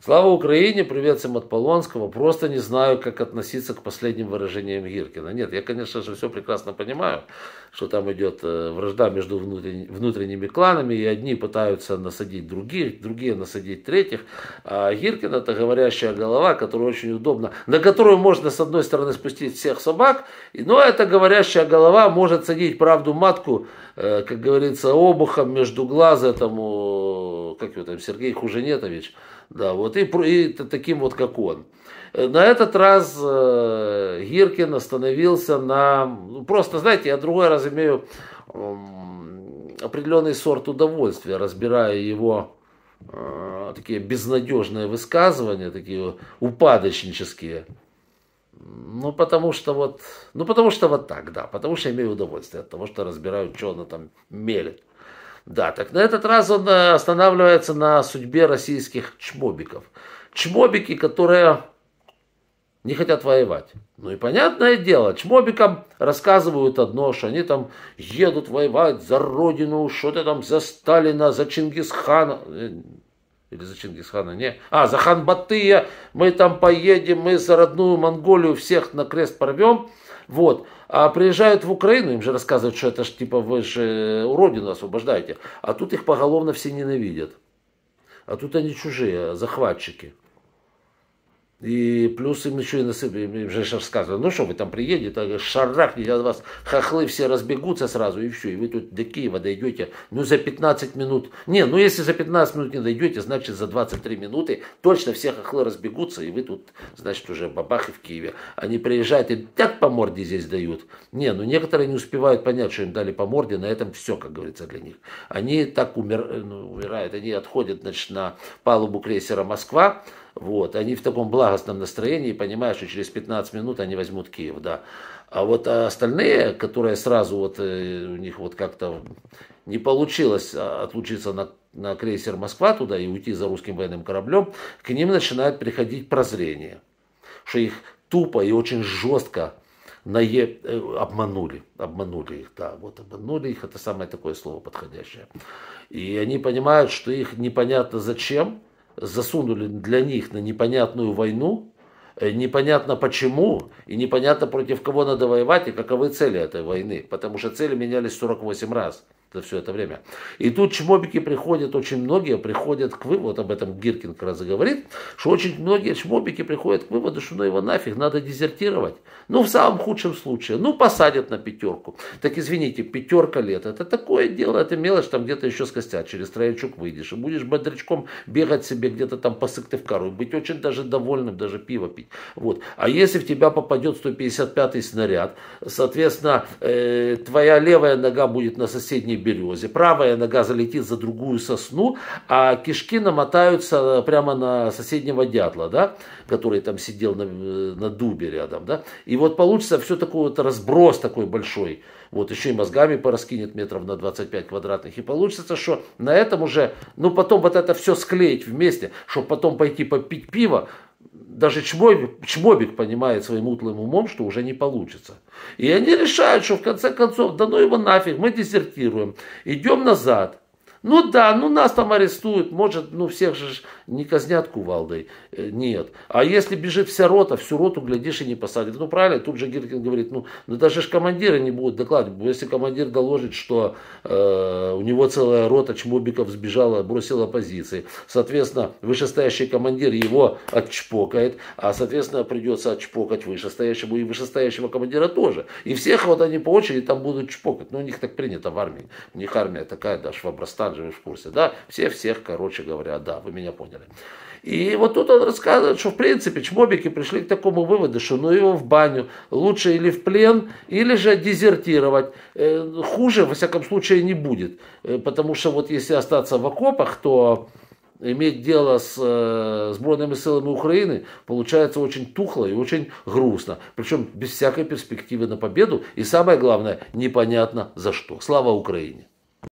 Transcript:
Слава Украине, привет всем от Полонского. Просто не знаю, как относиться к последним выражениям Гиркина. Нет, я, конечно же, все прекрасно понимаю, что там идет э, вражда между внутренними кланами, и одни пытаются насадить других, другие насадить третьих. А Гиркин это говорящая голова, которая очень удобна, на которую можно, с одной стороны, спустить всех собак, но эта говорящая голова может садить правду матку, э, как говорится, обухом между глаз этому как его там, Сергей Хуженетович, да, вот, и, и таким вот, как он. Э, на этот раз э, Гиркин остановился на, ну, просто, знаете, я другой раз имею определенный сорт удовольствия, разбирая его э, такие безнадежные высказывания, такие упадочнические. Ну, потому что вот, ну, потому что вот так, да, потому что имею удовольствие от того, что разбираю, что она там мелит. Да, так на этот раз он э, останавливается на судьбе российских чмобиков. Чмобики, которые не хотят воевать. Ну и понятное дело, чмобикам рассказывают одно, что они там едут воевать за родину, что-то там за Сталина, за Чингисхана. Э, или за Чингисхана, не. А, за Хан Батыя. Мы там поедем, мы за родную Монголию всех на крест порвем. Вот. А приезжают в Украину, им же рассказывают, что это ж типа вы же уродину освобождаете. А тут их поголовно все ненавидят. А тут они чужие, захватчики. И плюс им еще и насыпали, им же рассказывали, ну что вы там приедете, шарахнете от вас, хохлы все разбегутся сразу и все, и вы тут до Киева дойдете, ну за 15 минут, не, ну если за 15 минут не дойдете, значит за 23 минуты точно все хохлы разбегутся, и вы тут, значит, уже бабах и в Киеве. Они приезжают и так по морде здесь дают. Не, ну некоторые не успевают понять, что им дали по морде, на этом все, как говорится, для них. Они так умер, э, ну, умирают, они отходят, значит, на палубу крейсера «Москва», вот, они в таком благостном настроении, понимают, что через 15 минут они возьмут Киев, да. А вот а остальные, которые сразу вот э, у них вот как-то не получилось а, отлучиться на, на крейсер Москва туда и уйти за русским военным кораблем, к ним начинает приходить прозрение, что их тупо и очень жестко нае... Э, обманули, обманули их, да, вот обманули их, это самое такое слово подходящее. И они понимают, что их непонятно зачем, засунули для них на непонятную войну, э, непонятно почему и непонятно против кого надо воевать и каковы цели этой войны, потому что цели менялись 48 раз за все это время. И тут чмобики приходят, очень многие приходят к выводу, вот об этом Гиркин как раз и говорит, что очень многие чмобики приходят к выводу, что ну его нафиг, надо дезертировать. Ну, в самом худшем случае, ну, посадят на пятерку. Так извините, пятерка лет, это такое дело, это мелочь, там где-то еще с скостят, через троечок выйдешь, и будешь бодрячком бегать себе где-то там по Сыктывкару, и быть очень даже довольным, даже пиво пить. Вот. А если в тебя попадет 155-й снаряд, соответственно, э, твоя левая нога будет на соседней березе. Правая нога залетит за другую сосну, а кишки намотаются э, прямо на соседнего дятла, да, который там сидел на, э, на дубе рядом. Да. И вот получится все такой вот разброс такой большой. Вот еще и мозгами пораскинет метров на 25 квадратных. И получится, что на этом уже, ну потом вот это все склеить вместе, чтобы потом пойти попить пиво, даже чмобик, чмобик понимает своим утлым умом, что уже не получится. И они решают, что в конце концов, да ну его нафиг, мы дезертируем, идем назад. Ну да, ну нас там арестуют, может, ну всех же не казнят кувалдой. Э, нет. А если бежит вся рота, всю роту, глядишь, и не посадят. Ну правильно, тут же Гиркин говорит, ну, ну даже ж командиры не будут докладывать. Если командир доложит, что э, у него целая рота чмобиков сбежала, бросила позиции, соответственно, вышестоящий командир его отчпокает, а, соответственно, придется отчпокать вышестоящему и вышестоящего командира тоже. И всех вот они по очереди там будут чпокать. Ну у них так принято в армии. У них армия такая, даже в обрастах оранжевый в курсе, да, все-всех, короче говоря, да, вы меня поняли. И вот тут он рассказывает, что в принципе чмобики пришли к такому выводу, что ну его в баню лучше или в плен, или же дезертировать. Э, хуже, во всяком случае, не будет. Э, потому что вот если остаться в окопах, то иметь дело с э, сборными силами Украины получается очень тухло и очень грустно. Причем без всякой перспективы на победу. И самое главное, непонятно за что. Слава Украине!